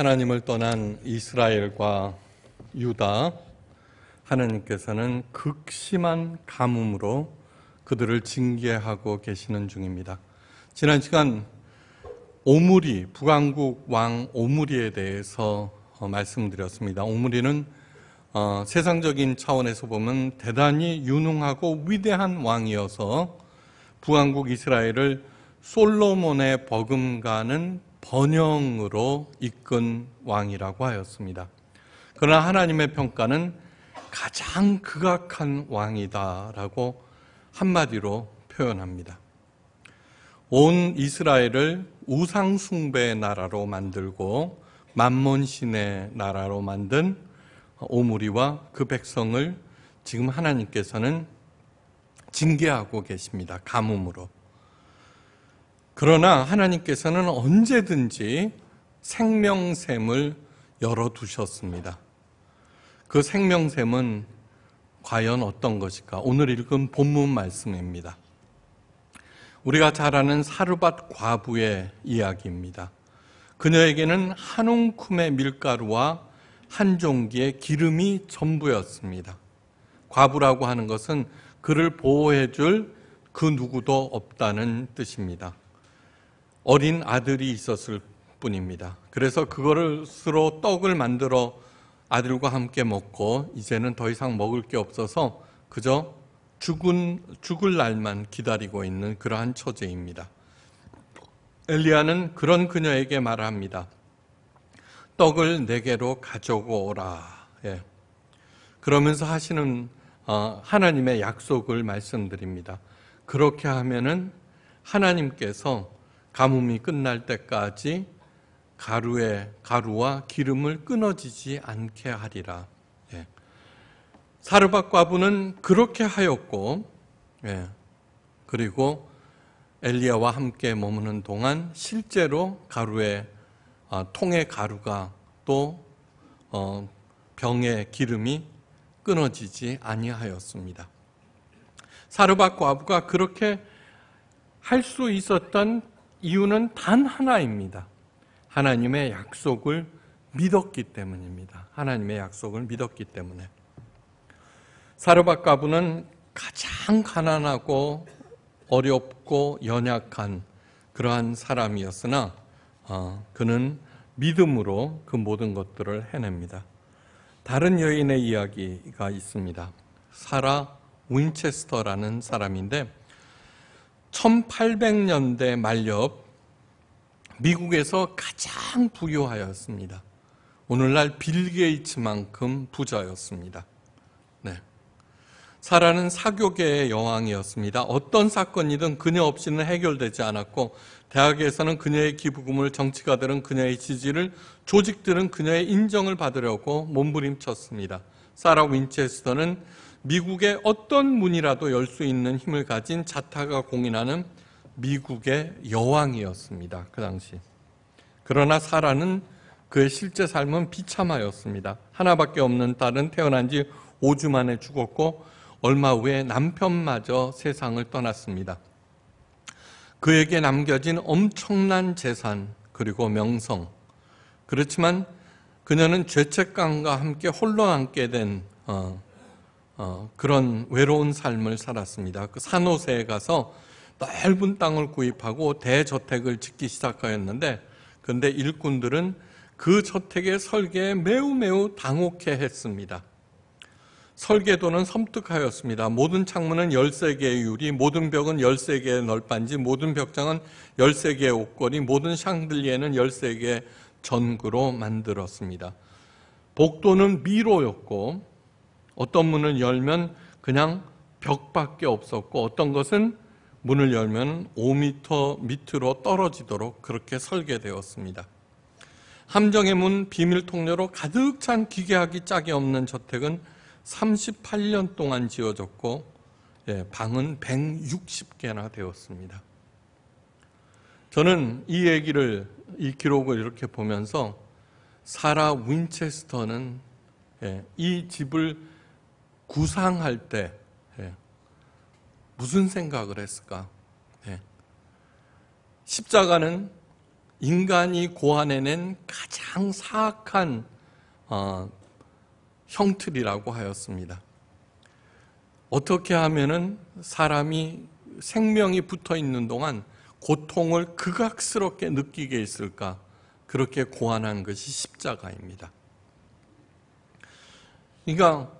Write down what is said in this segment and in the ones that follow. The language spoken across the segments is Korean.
하나님을 떠난 이스라엘과 유다 하나님께서는 극심한 가뭄으로 그들을 징계하고 계시는 중입니다. 지난 시간 오므리 북왕국 왕 오므리에 대해서 어, 말씀드렸습니다. 오므리는 어, 세상적인 차원에서 보면 대단히 유능하고 위대한 왕이어서 북왕국 이스라엘을 솔로몬의 버금가는 번영으로 이끈 왕이라고 하였습니다. 그러나 하나님의 평가는 가장 극악한 왕이다라고 한마디로 표현합니다. 온 이스라엘을 우상숭배의 나라로 만들고 만몬신의 나라로 만든 오므리와 그 백성을 지금 하나님께서는 징계하고 계십니다. 가뭄으로. 그러나 하나님께서는 언제든지 생명샘을 열어두셨습니다. 그 생명샘은 과연 어떤 것일까? 오늘 읽은 본문 말씀입니다. 우리가 잘 아는 사르밧 과부의 이야기입니다. 그녀에게는 한 움큼의 밀가루와 한 종기의 기름이 전부였습니다. 과부라고 하는 것은 그를 보호해줄 그 누구도 없다는 뜻입니다. 어린 아들이 있었을 뿐입니다. 그래서 그거를스로 떡을 만들어 아들과 함께 먹고 이제는 더 이상 먹을 게 없어서 그저 죽은 죽을 날만 기다리고 있는 그러한 처제입니다. 엘리야는 그런 그녀에게 말합니다. 떡을 내게로 가져고 오라. 예. 그러면서 하시는 어, 하나님의 약속을 말씀드립니다. 그렇게 하면은 하나님께서 가뭄이 끝날 때까지 가루에 가루와 기름을 끊어지지 않게 하리라. 예. 사르밧 과부는 그렇게 하였고, 예. 그리고 엘리야와 함께 머무는 동안 실제로 가루에 아, 통의 가루가 또 어, 병의 기름이 끊어지지 아니하였습니다. 사르밧 과부가 그렇게 할 수 있었던 이유는 단 하나입니다. 하나님의 약속을 믿었기 때문입니다. 하나님의 약속을 믿었기 때문에. 사르밧 가부는 가장 가난하고 어렵고 연약한 그러한 사람이었으나 어, 그는 믿음으로 그 모든 것들을 해냅니다. 다른 여인의 이야기가 있습니다. 사라 윈체스터라는 사람인데 1800년대 말엽 미국에서 가장 부유하였습니다. 오늘날 빌 게이츠만큼 부자였습니다. 네. 사라는 사교계의 여왕이었습니다. 어떤 사건이든 그녀 없이는 해결되지 않았고 대학에서는 그녀의 기부금을 정치가들은 그녀의 지지를 조직들은 그녀의 인정을 받으려고 몸부림쳤습니다. 사라 윈체스터는 미국의 어떤 문이라도 열 수 있는 힘을 가진 자타가 공인하는 미국의 여왕이었습니다. 그 당시. 그러나 사라는 그의 실제 삶은 비참하였습니다. 하나밖에 없는 딸은 태어난 지 5주 만에 죽었고 얼마 후에 남편마저 세상을 떠났습니다. 그에게 남겨진 엄청난 재산 그리고 명성. 그렇지만 그녀는 죄책감과 함께 홀로 앉게된 어, 어, 그런 외로운 삶을 살았습니다. 그 산호세에 가서 넓은 땅을 구입하고 대저택을 짓기 시작하였는데 근데 일꾼들은 그 저택의 설계에 매우 매우 당혹해 했습니다. 설계도는 섬뜩하였습니다. 모든 창문은 13개의 유리, 모든 벽은 13개의 널빤지, 모든 벽장은 13개의 옷걸이, 모든 샹들리에는 13개의 전구로 만들었습니다. 복도는 미로였고 어떤 문을 열면 그냥 벽밖에 없었고 어떤 것은 문을 열면 5미터 밑으로 떨어지도록 그렇게 설계되었습니다. 함정의 문 비밀 통로로 가득 찬기계학이 짝이 없는 저택은 38년 동안 지어졌고 예, 방은 160개나 되었습니다. 저는 이 얘기를 이 기록을 이렇게 보면서 사라 윈체스터는 예, 이 집을 구상할 때 예. 무슨 생각을 했을까? 예. 십자가는 인간이 고안해낸 가장 사악한 어, 형틀이라고 하였습니다. 어떻게 하면은 사람이 생명이 붙어 있는 동안 고통을 극악스럽게 느끼게 있을까? 그렇게 고안한 것이 십자가입니다. 그러니까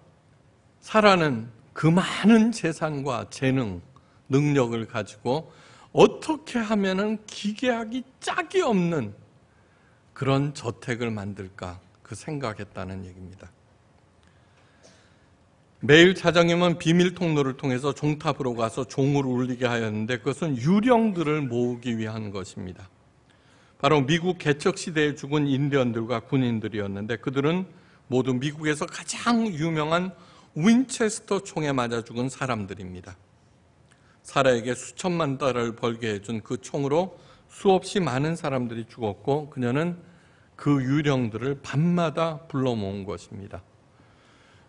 사라는 그 많은 재산과 재능, 능력을 가지고 어떻게 하면은 기계하기 짝이 없는 그런 저택을 만들까 그 생각했다는 얘기입니다. 매일 차장님은 비밀 통로를 통해서 종탑으로 가서 종을 울리게 하였는데 그것은 유령들을 모으기 위한 것입니다. 바로 미국 개척 시대에 죽은 인디언들과 군인들이었는데 그들은 모두 미국에서 가장 유명한 윈체스터 총에 맞아 죽은 사람들입니다. 사라에게 수천만 달러를 벌게 해준 그 총으로 수없이 많은 사람들이 죽었고 그녀는 그 유령들을 밤마다 불러 모은 것입니다.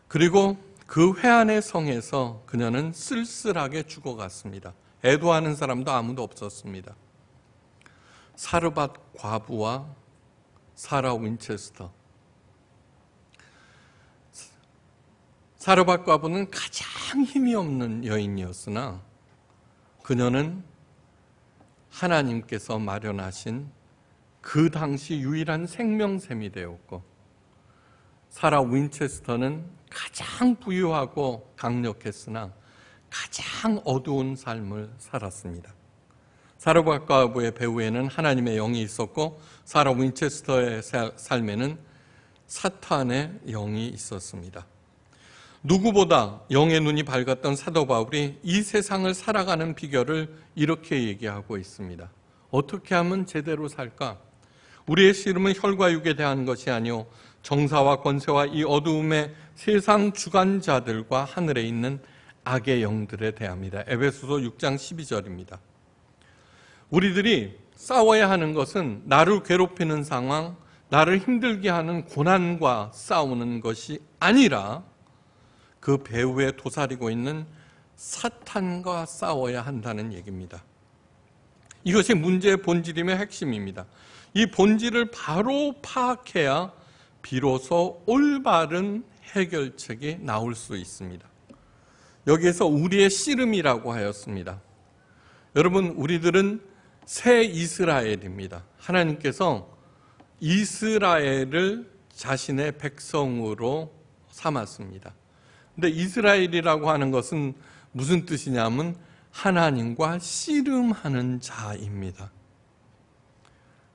그리고 그 회안의 성에서 그녀는 쓸쓸하게 죽어갔습니다. 애도하는 사람도 아무도 없었습니다. 사르밧 과부와 사라 윈체스터 사르밧 과부는 가장 힘이 없는 여인이었으나 그녀는 하나님께서 마련하신 그 당시 유일한 생명샘이 되었고 사라 윈체스터는 가장 부유하고 강력했으나 가장 어두운 삶을 살았습니다. 사르밧 과부의 배후에는 하나님의 영이 있었고 사라 윈체스터의 삶에는 사탄의 영이 있었습니다. 누구보다 영의 눈이 밝았던 사도 바울이 이 세상을 살아가는 비결을 이렇게 얘기하고 있습니다. 어떻게 하면 제대로 살까? 우리의 씨름은 혈과 육에 대한 것이 아니오 정사와 권세와 이 어두움의 세상 주관자들과 하늘에 있는 악의 영들에 대합니다. 에베소서 6장 12절입니다. 우리들이 싸워야 하는 것은 나를 괴롭히는 상황, 나를 힘들게 하는 고난과 싸우는 것이 아니라 그 배후에 도사리고 있는 사탄과 싸워야 한다는 얘기입니다. 이것이 문제의 본질임의 핵심입니다. 이 본질을 바로 파악해야 비로소 올바른 해결책이 나올 수 있습니다. 여기에서 우리의 씨름이라고 하였습니다. 여러분, 우리들은 새 이스라엘입니다. 하나님께서 이스라엘을 자신의 백성으로 삼았습니다. 근데 이스라엘이라고 하는 것은 무슨 뜻이냐면 하나님과 씨름하는 자입니다.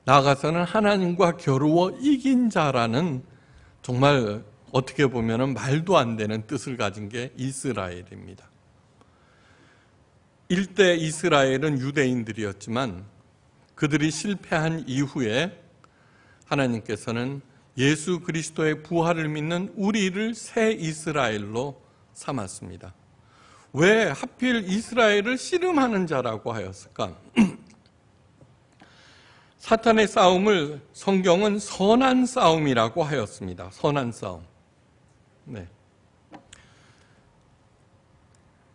나가서는 하나님과 겨루어 이긴 자라는 정말 어떻게 보면 말도 안 되는 뜻을 가진 게 이스라엘입니다. 일대 이스라엘은 유대인들이었지만 그들이 실패한 이후에 하나님께서는 예수 그리스도의 부활을 믿는 우리를 새 이스라엘로 삼았습니다. 왜 하필 이스라엘을 씨름하는 자라고 하였을까? 사탄의 싸움을 성경은 선한 싸움이라고 하였습니다. 선한 싸움. 네.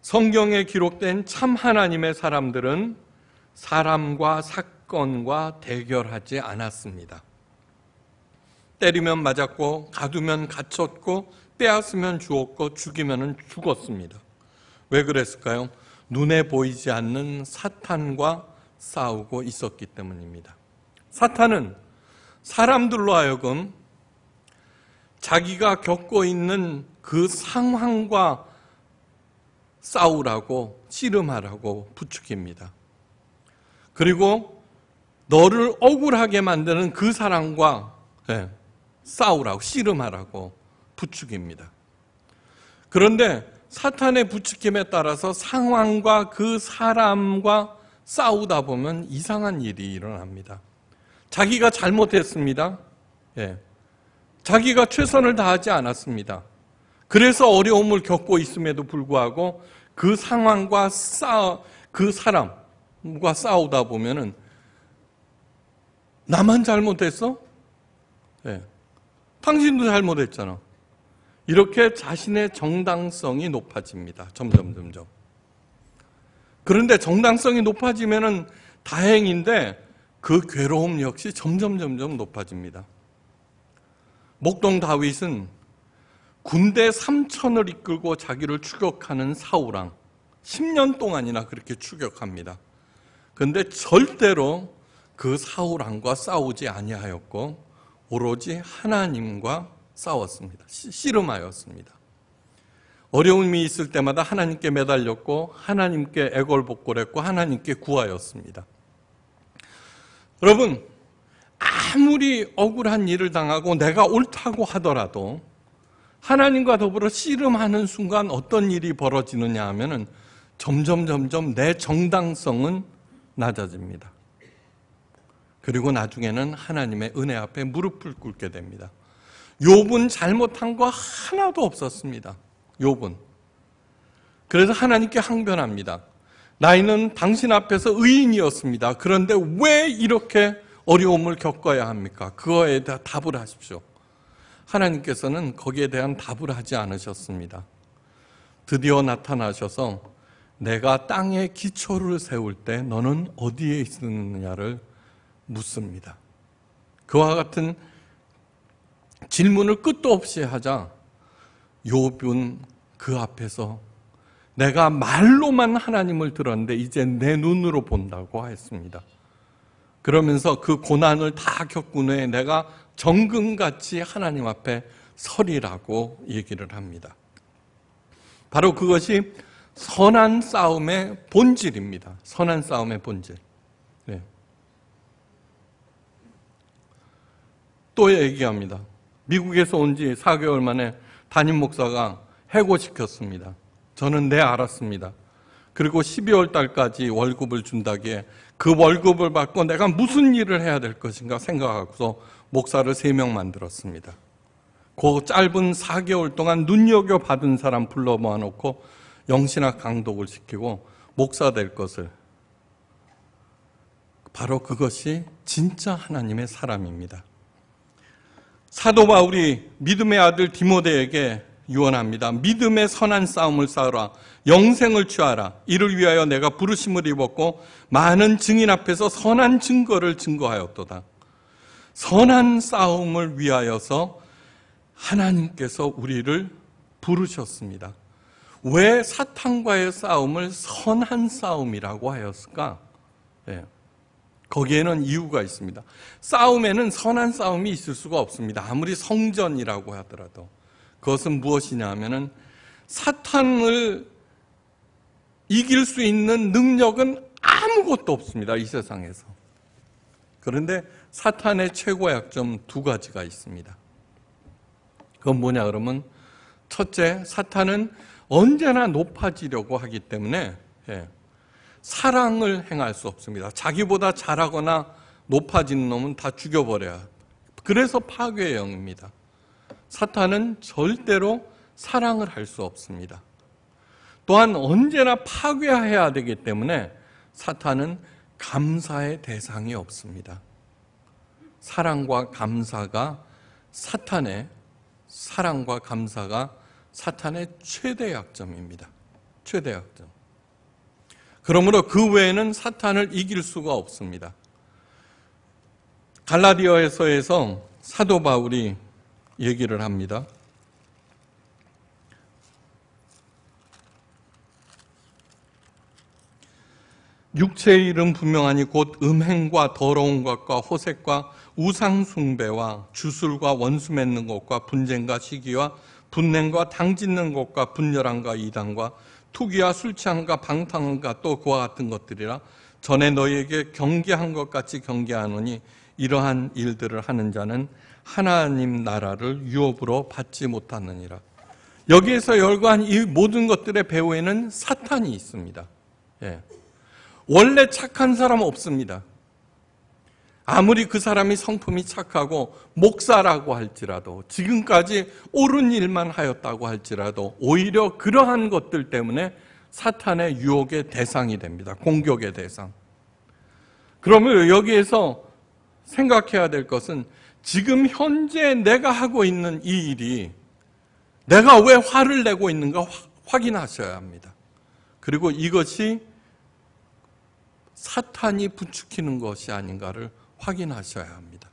성경에 기록된 참 하나님의 사람들은 사람과 사건과 대결하지 않았습니다. 때리면 맞았고 가두면 갇혔고 빼앗으면 주었고 죽이면 죽었습니다. 왜 그랬을까요? 눈에 보이지 않는 사탄과 싸우고 있었기 때문입니다. 사탄은 사람들로 하여금 자기가 겪고 있는 그 상황과 싸우라고 씨름하라고 부축입니다. 그리고 너를 억울하게 만드는 그 사람과 네. 싸우라고 씨름하라고 부추깁니다 그런데 사탄의 부추김에 따라서 상황과 그 사람과 싸우다 보면 이상한 일이 일어납니다. 자기가 잘못했습니다. 예. 자기가 최선을 다하지 않았습니다. 그래서 어려움을 겪고 있음에도 불구하고 그 상황과 싸, 그 사람과 싸우다 보면은 나만 잘못했어? 예. 당신도 잘못했잖아. 이렇게 자신의 정당성이 높아집니다. 점점, 점점. 그런데 정당성이 높아지면 다행인데 그 괴로움 역시 점점, 점점 높아집니다. 목동 다윗은 군대 삼천을 이끌고 자기를 추격하는 사우랑 10년 동안이나 그렇게 추격합니다. 그런데 절대로 그 사우랑과 싸우지 아니하였고 오로지 하나님과 싸웠습니다. 씨름하였습니다. 어려움이 있을 때마다 하나님께 매달렸고 하나님께 애걸복걸했고 하나님께 구하였습니다. 여러분 아무리 억울한 일을 당하고 내가 옳다고 하더라도 하나님과 더불어 씨름하는 순간 어떤 일이 벌어지느냐 하면 점점 점점 내 정당성은 낮아집니다. 그리고 나중에는 하나님의 은혜 앞에 무릎을 꿇게 됩니다. 욥은 잘못한 거 하나도 없었습니다. 욥은 그래서 하나님께 항변합니다. 나이는 당신 앞에서 의인이었습니다. 그런데 왜 이렇게 어려움을 겪어야 합니까? 그거에 대한 답을 하십시오. 하나님께서는 거기에 대한 답을 하지 않으셨습니다. 드디어 나타나셔서 내가 땅에 기초를 세울 때 너는 어디에 있느냐를 묻습니다. 그와 같은 질문을 끝도 없이 하자 요분 그 앞에서 내가 말로만 하나님을 들었는데 이제 내 눈으로 본다고 했습니다. 그러면서 그 고난을 다 겪은 후에 내가 정금같이 하나님 앞에 설이라고 얘기를 합니다. 바로 그것이 선한 싸움의 본질입니다. 선한 싸움의 본질. 또 얘기합니다. 미국에서 온 지 4개월 만에 담임 목사가 해고시켰습니다. 저는 내 네, 알았습니다. 그리고 12월 달까지 월급을 준다기에 그 월급을 받고 내가 무슨 일을 해야 될 것인가 생각하고서 목사를 3명 만들었습니다. 그 짧은 4개월 동안 눈여겨받은 사람 불러 모아놓고 영신학 강독을 시키고 목사 될 것을 바로 그것이 진짜 하나님의 사람입니다. 사도 바울이 믿음의 아들 디모데에게 유언합니다. 믿음의 선한 싸움을 싸우라. 영생을 취하라. 이를 위하여 내가 부르심을 입었고 많은 증인 앞에서 선한 증거를 증거하였도다. 선한 싸움을 위하여서 하나님께서 우리를 부르셨습니다. 왜 사탄과의 싸움을 선한 싸움이라고 하였을까? 예. 거기에는 이유가 있습니다. 싸움에는 선한 싸움이 있을 수가 없습니다. 아무리 성전이라고 하더라도 그것은 무엇이냐 하면은 사탄을 이길 수 있는 능력은 아무것도 없습니다. 이 세상에서. 그런데 사탄의 최고 약점 두 가지가 있습니다. 그건 뭐냐 그러면 첫째 사탄은 언제나 높아지려고 하기 때문에 예. 사랑을 행할 수 없습니다. 자기보다 잘하거나 높아진 놈은 다 죽여버려요. 그래서 파괴의 영입니다. 사탄은 절대로 사랑을 할 수 없습니다. 또한 언제나 파괴해야 되기 때문에 사탄은 감사의 대상이 없습니다. 사랑과 감사가 사탄의 사랑과 감사가 사탄의 최대 약점입니다. 최대 약점. 그러므로 그 외에는 사탄을 이길 수가 없습니다. 갈라디아에서에서 사도 바울이 얘기를 합니다. 육체의 일은 분명하니 곧 음행과 더러운 것과 호색과 우상숭배와 주술과 원수 맺는 것과 분쟁과 시기와 분냉과 당짓는 것과 분열함과 이단과 투기와 술 취함과 방탕함과 또 그와 같은 것들이라 전에 너희에게 경계한 것 같이 경계하노니 이러한 일들을 하는 자는 하나님 나라를 유업으로 받지 못하느니라. 여기에서 열거한 이 모든 것들의 배후에는 사탄이 있습니다. 예. 원래 착한 사람 없습니다. 아무리 그 사람이 성품이 착하고 목사라고 할지라도 지금까지 옳은 일만 하였다고 할지라도 오히려 그러한 것들 때문에 사탄의 유혹의 대상이 됩니다. 공격의 대상. 그러면 여기에서 생각해야 될 것은 지금 현재 내가 하고 있는 이 일이 내가 왜 화를 내고 있는가 확인하셔야 합니다. 그리고 이것이 사탄이 부추기는 것이 아닌가를 확인하셔야 합니다.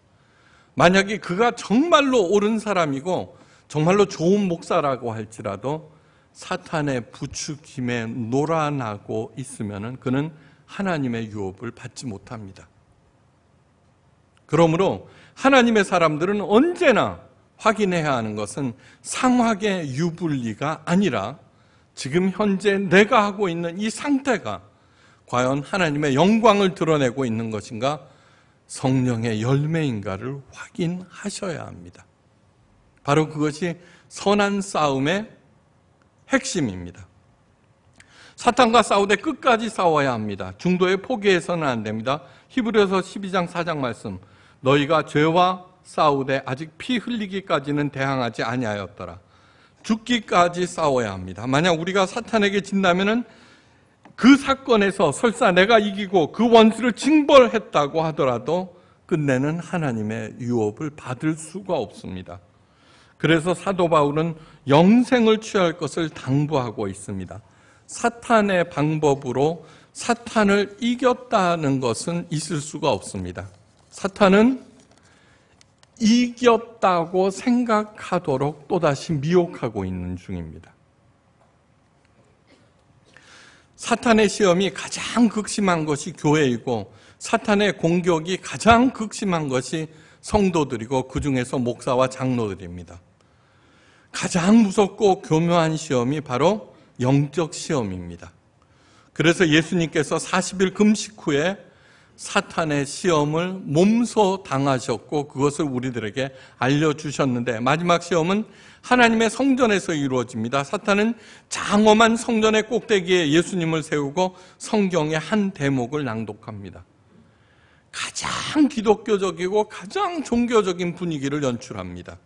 만약에 그가 정말로 옳은 사람이고 정말로 좋은 목사라고 할지라도 사탄의 부추김에 놀아나고 있으면 그는 하나님의 유업을 받지 못합니다. 그러므로 하나님의 사람들은 언제나 확인해야 하는 것은 상황의 유불리가 아니라 지금 현재 내가 하고 있는 이 상태가 과연 하나님의 영광을 드러내고 있는 것인가 성령의 열매인가를 확인하셔야 합니다. 바로 그것이 선한 싸움의 핵심입니다. 사탄과 싸우되 끝까지 싸워야 합니다. 중도에 포기해서는 안 됩니다. 히브리서 12장 4장 말씀. 너희가 죄와 싸우되 아직 피 흘리기까지는 대항하지 아니하였더라. 죽기까지 싸워야 합니다. 만약 우리가 사탄에게 진다면 그 사건에서 설사 내가 이기고 그 원수를 징벌했다고 하더라도 끝내는 하나님의 유업을 받을 수가 없습니다. 그래서 사도 바울은 영생을 취할 것을 당부하고 있습니다. 사탄의 방법으로 사탄을 이겼다는 것은 있을 수가 없습니다. 사탄은 이겼다고 생각하도록 또다시 미혹하고 있는 중입니다. 사탄의 시험이 가장 극심한 것이 교회이고 사탄의 공격이 가장 극심한 것이 성도들이고 그 중에서 목사와 장로들입니다. 가장 무섭고 교묘한 시험이 바로 영적 시험입니다. 그래서 예수님께서 40일 금식 후에 사탄의 시험을 몸소 당하셨고 그것을 우리들에게 알려주셨는데 마지막 시험은 하나님의 성전에서 이루어집니다. 사탄은 장엄한 성전의 꼭대기에 예수님을 세우고 성경의 한 대목을 낭독합니다. 가장 기독교적이고 가장 종교적인 분위기를 연출합니다.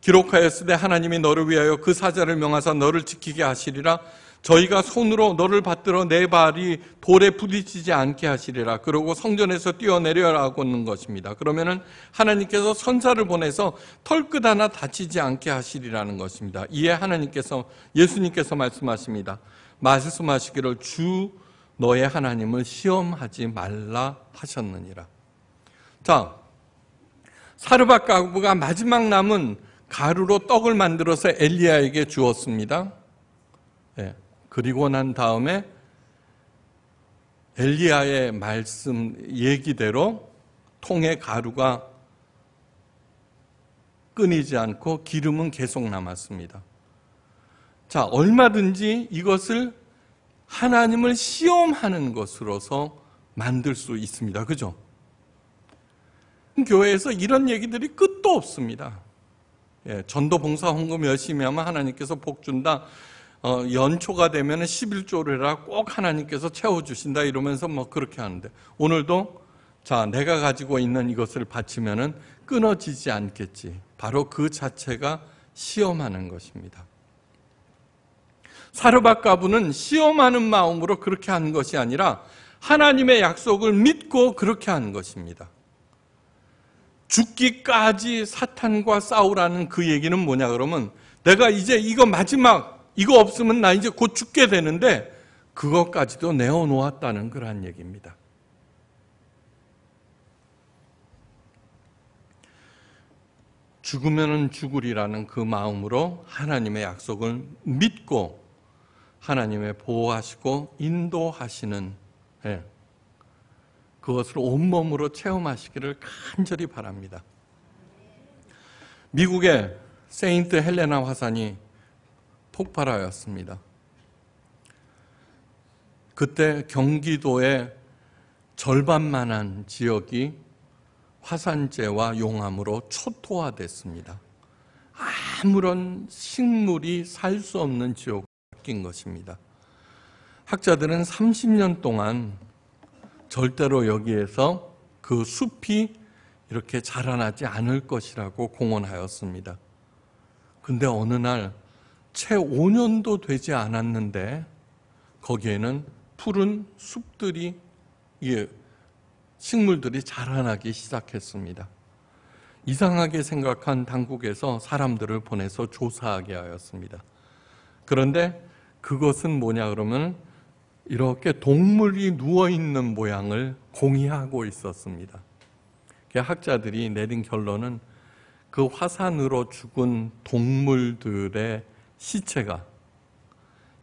기록하였을 때 하나님이 너를 위하여 그 사자를 명하사 너를 지키게 하시리라 저희가 손으로 너를 받들어 내 발이 돌에 부딪히지 않게 하시리라. 그러고 성전에서 뛰어내려라고 하는 것입니다. 그러면은 하나님께서 선사를 보내서 털끝 하나 다치지 않게 하시리라는 것입니다. 이에 하나님께서 예수님께서 말씀하십니다. 말씀하시기를 주 너의 하나님을 시험하지 말라 하셨느니라. 자, 사르밧 가부가 마지막 남은 가루로 떡을 만들어서 엘리야에게 주었습니다. 예. 그리고 난 다음에 엘리야의 말씀 얘기대로 통의 가루가 끊이지 않고 기름은 계속 남았습니다. 자, 얼마든지 이것을 하나님을 시험하는 것으로서 만들 수 있습니다. 그죠? 교회에서 이런 얘기들이 끝도 없습니다. 예, 전도 봉사 헌금 열심히 하면 하나님께서 복 준다. 어, 연초가 되면 11조를 해라 꼭 하나님께서 채워주신다 이러면서 뭐 그렇게 하는데 오늘도 자 내가 가지고 있는 이것을 바치면 끊어지지 않겠지 바로 그 자체가 시험하는 것입니다 사르바 가부는 시험하는 마음으로 그렇게 한 것이 아니라 하나님의 약속을 믿고 그렇게 한 것입니다 죽기까지 사탄과 싸우라는 그 얘기는 뭐냐 그러면 내가 이제 이거 마지막 이거 없으면 나 이제 곧 죽게 되는데 그것까지도 내어놓았다는 그러한 얘기입니다. 죽으면 죽으리라는 그 마음으로 하나님의 약속을 믿고 하나님의 보호하시고 인도하시는 예, 그것을 온몸으로 체험하시기를 간절히 바랍니다. 미국의 세인트 헬레나 화산이 폭발하였습니다. 그때 경기도의 절반만한 지역이 화산재와 용암으로 초토화됐습니다. 아무런 식물이 살 수 없는 지역으로 바뀐 것입니다. 학자들은 30년 동안 절대로 여기에서 그 숲이 이렇게 자라나지 않을 것이라고 공언하였습니다. 근데 어느 날채 5년도 되지 않았는데 거기에는 푸른 숲들이 예, 식물들이 자라나기 시작했습니다. 이상하게 생각한 당국에서 사람들을 보내서 조사하게 하였습니다. 그런데 그것은 뭐냐 그러면 이렇게 동물이 누워있는 모양을 공유하고 있었습니다. 학자들이 내린 결론은 그 화산으로 죽은 동물들의 시체가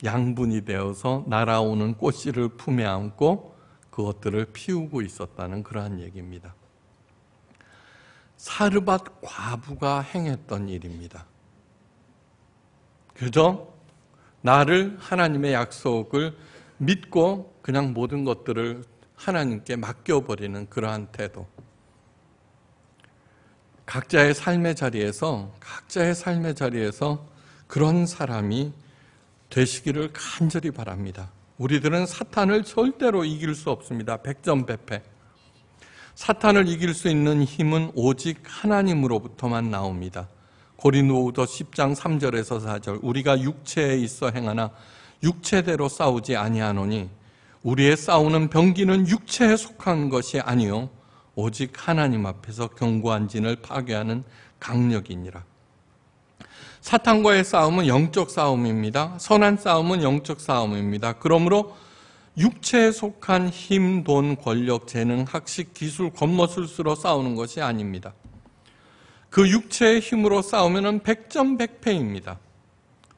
양분이 되어서 날아오는 꽃씨를 품에 안고 그것들을 피우고 있었다는 그러한 얘기입니다. 사르밧 과부가 행했던 일입니다. 그저 나를 하나님의 약속을 믿고 그냥 모든 것들을 하나님께 맡겨버리는 그러한 태도. 각자의 삶의 자리에서, 각자의 삶의 자리에서 그런 사람이 되시기를 간절히 바랍니다. 우리들은 사탄을 절대로 이길 수 없습니다. 백전백패. 사탄을 이길 수 있는 힘은 오직 하나님으로부터만 나옵니다. 고린도후서 10장 3절에서 4절 우리가 육체에 있어 행하나 육체대로 싸우지 아니하노니 우리의 싸우는 병기는 육체에 속한 것이 아니요 오직 하나님 앞에서 견고한 진을 파괴하는 강력이니라. 사탄과의 싸움은 영적 싸움입니다. 선한 싸움은 영적 싸움입니다. 그러므로 육체에 속한 힘, 돈, 권력, 재능, 학식, 기술, 겉모술수로 싸우는 것이 아닙니다. 그 육체의 힘으로 싸우면 100점1패입니다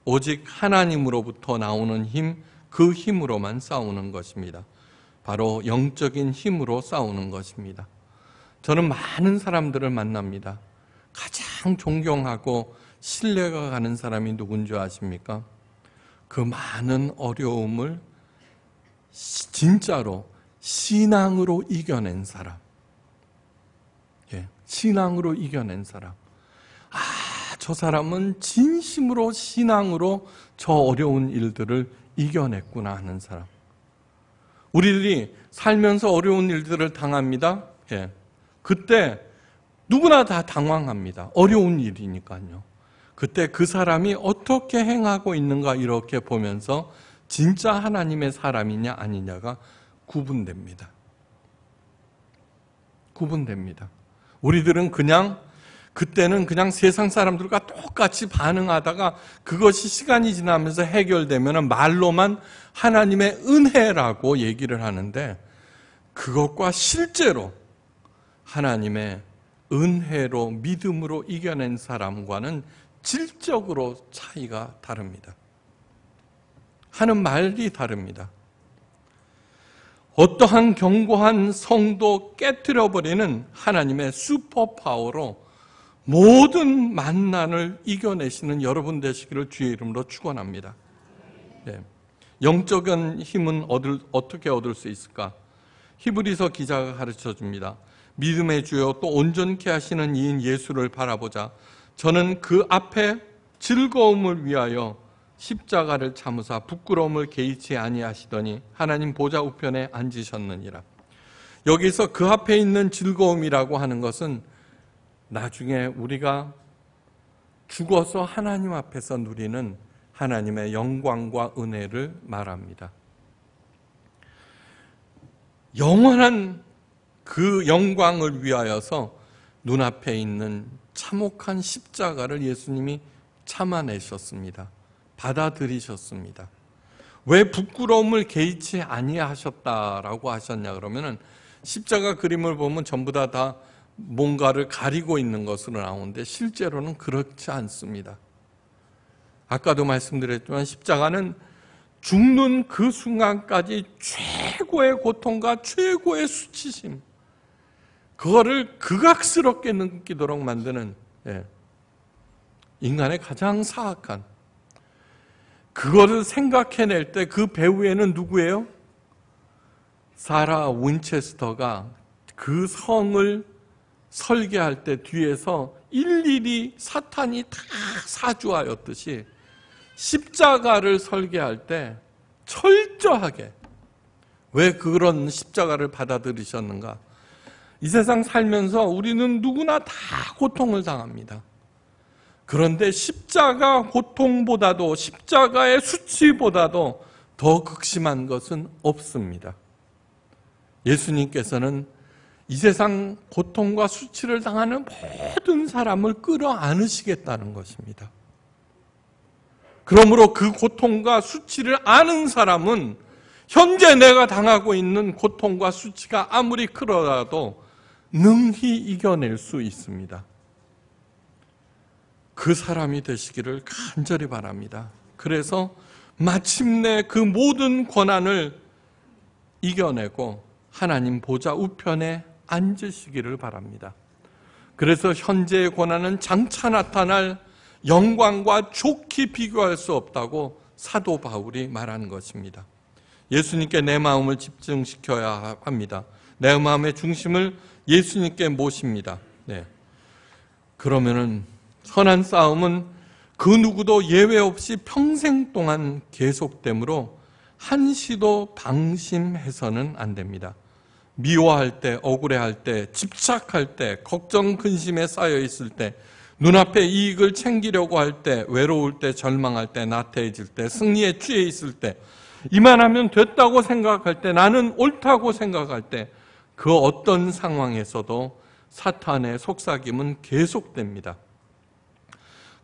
오직 하나님으로부터 나오는 힘, 그 힘으로만 싸우는 것입니다. 바로 영적인 힘으로 싸우는 것입니다. 저는 많은 사람들을 만납니다. 가장 존경하고 신뢰가 가는 사람이 누군지 아십니까? 그 많은 어려움을 진짜로 신앙으로 이겨낸 사람. 예, 신앙으로 이겨낸 사람. 아, 저 사람은 진심으로 신앙으로 저 어려운 일들을 이겨냈구나 하는 사람. 우리들이 살면서 어려운 일들을 당합니다. 예. 그때 누구나 다 당황합니다. 어려운 일이니까요. 그때 그 사람이 어떻게 행하고 있는가 이렇게 보면서 진짜 하나님의 사람이냐 아니냐가 구분됩니다. 구분됩니다. 우리들은 그냥 그때는 그냥 세상 사람들과 똑같이 반응하다가 그것이 시간이 지나면서 해결되면 말로만 하나님의 은혜라고 얘기를 하는데 그것과 실제로 하나님의 은혜로 믿음으로 이겨낸 사람과는 질적으로 차이가 다릅니다. 하는 말이 다릅니다. 어떠한 견고한 성도 깨뜨려버리는 하나님의 슈퍼파워로 모든 만난을 이겨내시는 여러분 되시기를 주의 이름으로 축원합니다. 네. 영적인 힘은 얻을, 어떻게 얻을 수 있을까? 히브리서 기자가 가르쳐 줍니다. 믿음의 주요 또 온전케 하시는 이인 예수를 바라보자. 저는 그 앞에 즐거움을 위하여 십자가를 참으사 부끄러움을 개의치 아니하시더니 하나님 보좌 우편에 앉으셨느니라. 여기서 그 앞에 있는 즐거움이라고 하는 것은 나중에 우리가 죽어서 하나님 앞에서 누리는 하나님의 영광과 은혜를 말합니다. 영원한 그 영광을 위하여서 눈앞에 있는 참혹한 십자가를 예수님이 참아내셨습니다. 받아들이셨습니다. 왜 부끄러움을 개의치 아니하셨다라고 하셨냐 그러면은 십자가 그림을 보면 전부 다 다 뭔가를 가리고 있는 것으로 나오는데 실제로는 그렇지 않습니다. 아까도 말씀드렸지만 십자가는 죽는 그 순간까지 최고의 고통과 최고의 수치심 그거를 극악스럽게 느끼도록 만드는 예, 인간의 가장 사악한 그거를 생각해낼 때 그 배후에는 누구예요? 사라 윈체스터가 그 성을 설계할 때 뒤에서 일일이 사탄이 다 사주하였듯이 십자가를 설계할 때 철저하게 왜 그런 십자가를 받아들이셨는가? 이 세상 살면서 우리는 누구나 다 고통을 당합니다. 그런데 십자가 고통보다도 십자가의 수치보다도 더 극심한 것은 없습니다. 예수님께서는 이 세상 고통과 수치를 당하는 모든 사람을 끌어안으시겠다는 것입니다. 그러므로 그 고통과 수치를 아는 사람은 현재 내가 당하고 있는 고통과 수치가 아무리 크더라도 능히 이겨낼 수 있습니다. 그 사람이 되시기를 간절히 바랍니다. 그래서 마침내 그 모든 고난을 이겨내고 하나님 보좌 우편에 앉으시기를 바랍니다. 그래서 현재의 고난은 장차 나타날 영광과 좋게 비교할 수 없다고 사도 바울이 말한 것입니다. 예수님께 내 마음을 집중시켜야 합니다. 내 마음의 중심을 예수님께 모십니다. 네. 그러면은 선한 싸움은 그 누구도 예외 없이 평생 동안 계속되므로 한시도 방심해서는 안 됩니다. 미워할 때, 억울해할 때, 집착할 때, 걱정, 근심에 쌓여 있을 때, 눈앞에 이익을 챙기려고 할 때, 외로울 때, 절망할 때, 나태해질 때, 승리에 취해 있을 때, 이만하면 됐다고 생각할 때, 나는 옳다고 생각할 때, 그 어떤 상황에서도 사탄의 속삭임은 계속됩니다.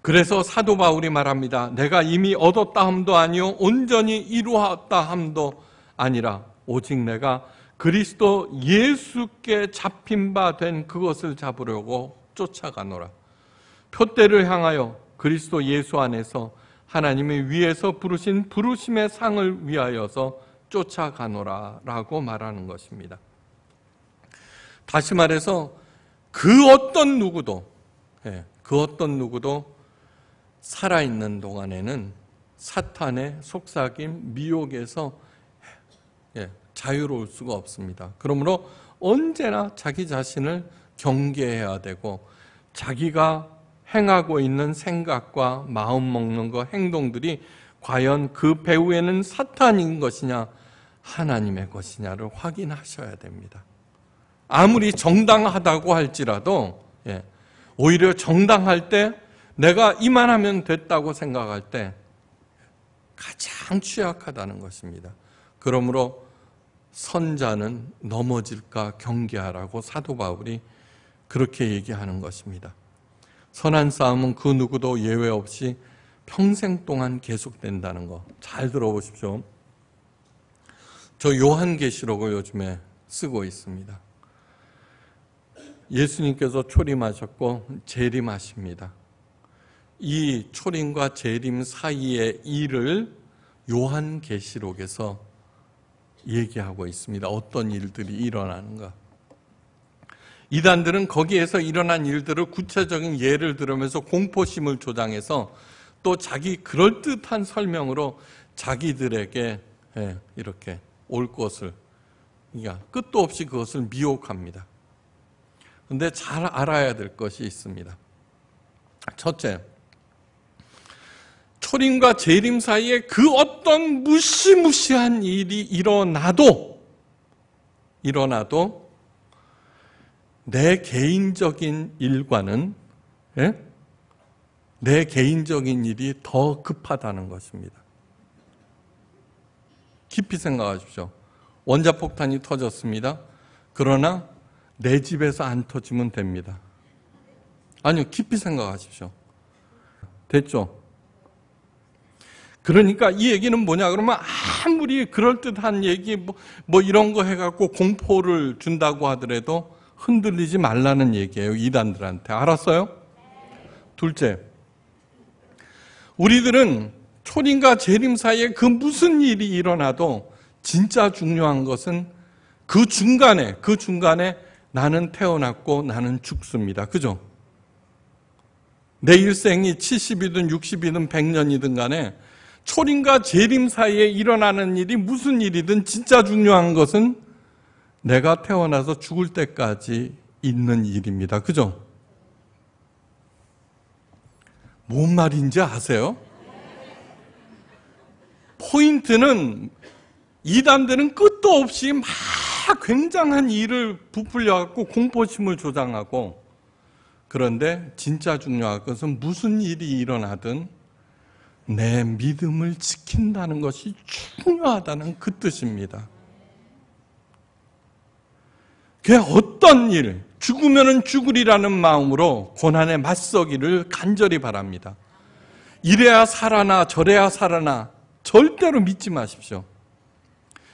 그래서 사도 바울이 말합니다. 내가 이미 얻었다 함도 아니요 온전히 이루었다 함도 아니라 오직 내가 그리스도 예수께 잡힌 바 된 그것을 잡으려고 쫓아가노라. 표대를 향하여 그리스도 예수 안에서 하나님의 위에서 부르신 부르심의 상을 위하여서 쫓아가노라라고 말하는 것입니다. 다시 말해서 그 어떤 누구도 예, 그 어떤 누구도 살아있는 동안에는 사탄의 속삭임, 미혹에서 예, 자유로울 수가 없습니다. 그러므로 언제나 자기 자신을 경계해야 되고 자기가 행하고 있는 생각과 마음 먹는 것, 행동들이 과연 그 배후에는 사탄인 것이냐, 하나님의 것이냐를 확인하셔야 됩니다. 아무리 정당하다고 할지라도 예, 오히려 정당할 때 내가 이만하면 됐다고 생각할 때 가장 취약하다는 것입니다. 그러므로 선자는 넘어질까 경계하라고 사도 바울이 그렇게 얘기하는 것입니다. 선한 싸움은 그 누구도 예외 없이 평생 동안 계속된다는 거. 잘 들어보십시오. 저 요한계시록을 요즘에 쓰고 있습니다. 예수님께서 초림하셨고 재림하십니다. 이 초림과 재림 사이의 일을 요한 계시록에서 얘기하고 있습니다. 어떤 일들이 일어나는가. 이단들은 거기에서 일어난 일들을 구체적인 예를 들으면서 공포심을 조장해서 또 자기 그럴듯한 설명으로 자기들에게 예, 이렇게 올 것을 그러니까 끝도 없이 그것을 미혹합니다. 근데 잘 알아야 될 것이 있습니다. 첫째, 초림과 재림 사이에 그 어떤 무시무시한 일이 일어나도, 일어나도 내 개인적인 일과는, 예? 내 개인적인 일이 더 급하다는 것입니다. 깊이 생각하십시오. 원자폭탄이 터졌습니다. 그러나 내 집에서 안 터지면 됩니다. 아니요, 깊이 생각하십시오. 됐죠? 그러니까 이 얘기는 뭐냐 그러면 아무리 그럴듯한 얘기 뭐, 뭐 이런 거 해갖고 공포를 준다고 하더라도 흔들리지 말라는 얘기예요 이단들한테 알았어요? 둘째 우리들은 초림과 재림 사이에 그 무슨 일이 일어나도 진짜 중요한 것은 그 중간에 그 중간에 나는 태어났고 나는 죽습니다. 그죠? 내 일생이 70이든 60이든 100년이든 간에 초림과 재림 사이에 일어나는 일이 무슨 일이든 진짜 중요한 것은 내가 태어나서 죽을 때까지 있는 일입니다. 그죠? 뭔 말인지 아세요? 포인트는 이단들은 끝도 없이 막 굉장한 일을 부풀려갖고 공포심을 조장하고 그런데 진짜 중요한 것은 무슨 일이 일어나든 내 믿음을 지킨다는 것이 중요하다는 그 뜻입니다. 그 어떤 일, 죽으면 죽으리라는 마음으로 고난에 맞서기를 간절히 바랍니다. 이래야 살아나 저래야 살아나 절대로 믿지 마십시오.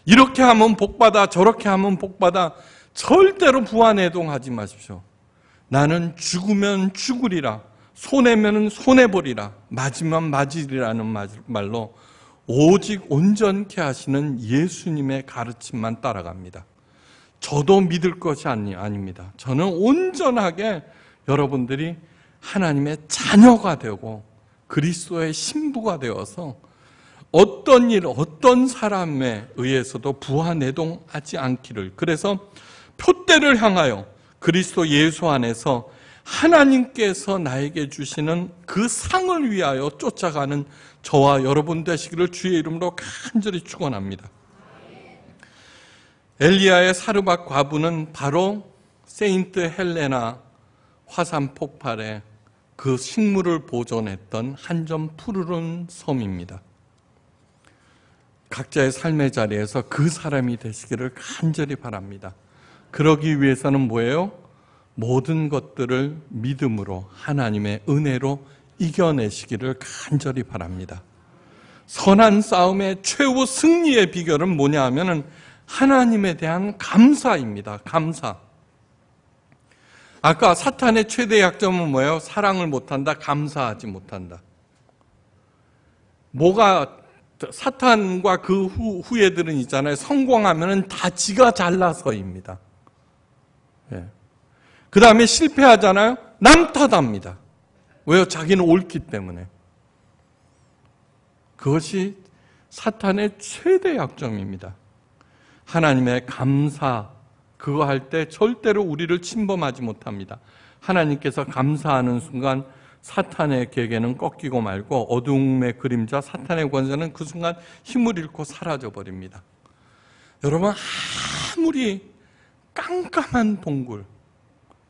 이렇게 하면 복받아, 저렇게 하면 복받아. 절대로 부안해동하지 마십시오. 나는 죽으면 죽으리라. 손해면 손해보리라. 맞으면 맞으리라는 말로 오직 온전케 하시는 예수님의 가르침만 따라갑니다. 저도 믿을 것이 아니, 아닙니다. 저는 온전하게 여러분들이 하나님의 자녀가 되고 그리스도의 신부가 되어서 어떤 일, 어떤 사람에 의해서도 부하내동하지 않기를. 그래서 표대를 향하여 그리스도 예수 안에서 하나님께서 나에게 주시는 그 상을 위하여 쫓아가는 저와 여러분 되시기를 주의 이름으로 간절히 축원합니다. 엘리야의 사르밧 과부는 바로 세인트 헬레나 화산 폭발에 그 식물을 보존했던 한 점 푸르른 섬입니다. 각자의 삶의 자리에서 그 사람이 되시기를 간절히 바랍니다. 그러기 위해서는 뭐예요? 모든 것들을 믿음으로 하나님의 은혜로 이겨내시기를 간절히 바랍니다. 선한 싸움의 최후 승리의 비결은 뭐냐 하면은 하나님에 대한 감사입니다. 감사. 아까 사탄의 최대 약점은 뭐예요? 사랑을 못한다, 감사하지 못한다. 뭐가 사탄과 그 후, 후예들은 있잖아요. 성공하면 다 지가 잘나서입니다. 예. 그 다음에 실패하잖아요. 남 탓합니다. 왜요? 자기는 옳기 때문에. 그것이 사탄의 최대 약점입니다. 하나님의 감사, 그거 할 때 절대로 우리를 침범하지 못합니다. 하나님께서 감사하는 순간 사탄의 계계는 꺾이고 말고 어둠의 그림자 사탄의 권세는 그 순간 힘을 잃고 사라져 버립니다. 여러분 아무리 깜깜한 동굴,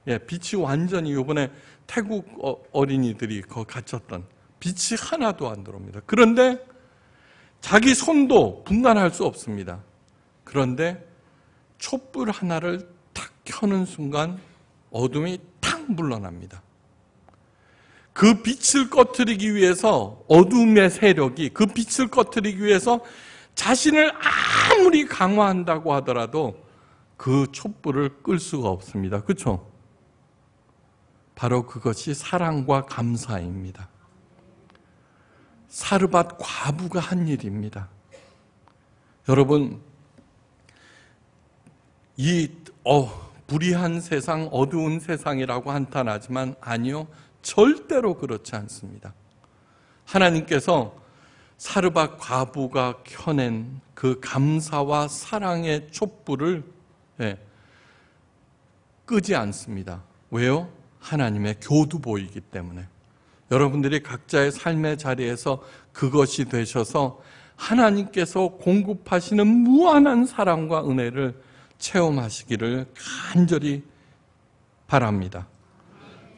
예, 빛이 완전히 이번에 태국 어, 어린이들이 거 갇혔던 빛이 하나도 안 들어옵니다. 그런데 자기 손도 분간할 수 없습니다. 그런데 촛불 하나를 탁 켜는 순간 어둠이 탁 물러납니다. 그 빛을 꺼뜨리기 위해서 어둠의 세력이 그 빛을 꺼뜨리기 위해서 자신을 아무리 강화한다고 하더라도 그 촛불을 끌 수가 없습니다. 그렇죠? 바로 그것이 사랑과 감사입니다. 사르밧 과부가 한 일입니다. 여러분 이 어, 불의한 세상, 어두운 세상이라고 한탄하지만 아니요. 절대로 그렇지 않습니다. 하나님께서 사르밧 과부가 켜낸 그 감사와 사랑의 촛불을 예, 끄지 않습니다. 왜요? 하나님의 교두보이기 때문에. 여러분들이 각자의 삶의 자리에서 그것이 되셔서 하나님께서 공급하시는 무한한 사랑과 은혜를 체험하시기를 간절히 바랍니다.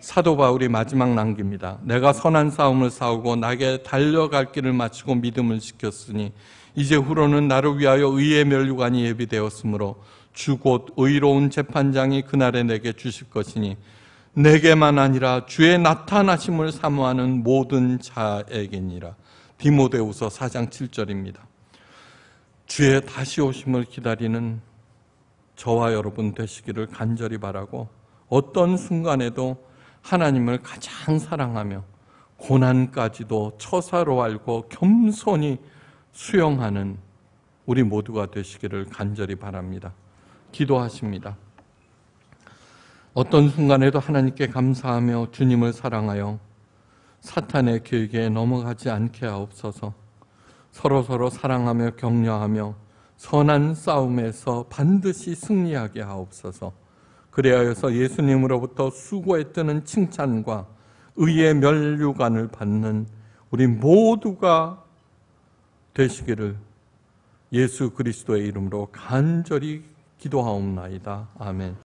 사도 바울이 마지막 남깁니다. 내가 선한 싸움을 싸우고 나게 달려갈 길을 마치고 믿음을 지켰으니 이제 후로는 나를 위하여 의의 멸류관이 예비되었으므로 주곧 의로운 재판장이 그날에 내게 주실 것이니 내게만 아니라 주의 나타나심을 사모하는 모든 자에게니라. 디모데우서 4장 7절입니다. 주의 다시 오심을 기다리는 저와 여러분 되시기를 간절히 바라고 어떤 순간에도 하나님을 가장 사랑하며 고난까지도 처사로 알고 겸손히 수용하는 우리 모두가 되시기를 간절히 바랍니다. 기도하십니다. 어떤 순간에도 하나님께 감사하며 주님을 사랑하여 사탄의 계획에 넘어가지 않게 하옵소서 서로서로 사랑하며 격려하며 선한 싸움에서 반드시 승리하게 하옵소서 그래하여서 예수님으로부터 수고했 뜨는 칭찬과 의의 멸류관을 받는 우리 모두가 되시기를 예수 그리스도의 이름으로 간절히 기도하옵나이다. 아멘.